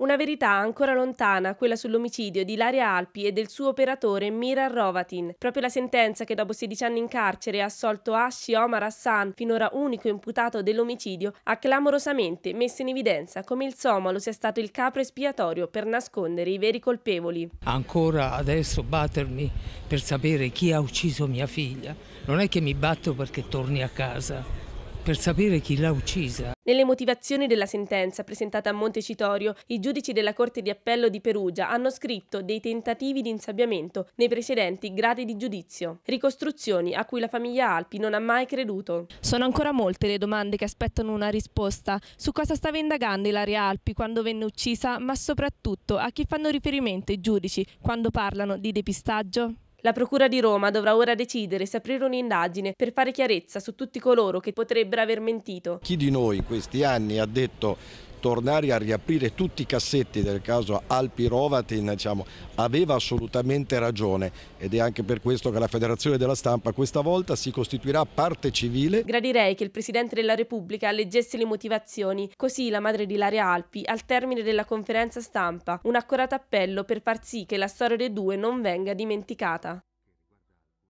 Una verità ancora lontana, quella sull'omicidio di Laria Alpi e del suo operatore Mira Rovatin. Proprio la sentenza che dopo 16 anni in carcere ha assolto Ashi Omar Hassan, finora unico imputato dell'omicidio, ha clamorosamente messo in evidenza come il somalo sia stato il capro espiatorio per nascondere i veri colpevoli. Ancora adesso battermi per sapere chi ha ucciso mia figlia. Non è che mi batto perché torni a casa per sapere chi l'ha uccisa. Nelle motivazioni della sentenza presentata a Montecitorio, i giudici della Corte di Appello di Perugia hanno scritto dei tentativi di insabbiamento nei precedenti gradi di giudizio, ricostruzioni a cui la famiglia Alpi non ha mai creduto. Sono ancora molte le domande che aspettano una risposta su cosa stava indagando Ilaria Alpi quando venne uccisa, ma soprattutto a chi fanno riferimento i giudici quando parlano di depistaggio. La Procura di Roma dovrà ora decidere se aprire un'indagine per fare chiarezza su tutti coloro che potrebbero aver mentito. Chi di noi in questi anni ha detto tornare a riaprire tutti i cassetti del caso Alpi Rovatin diciamo, aveva assolutamente ragione ed è anche per questo che la Federazione della Stampa questa volta si costituirà parte civile. Gradirei che il Presidente della Repubblica leggesse le motivazioni, così la madre di Laria Alpi al termine della conferenza stampa, un accorato appello per far sì che la storia dei due non venga dimenticata.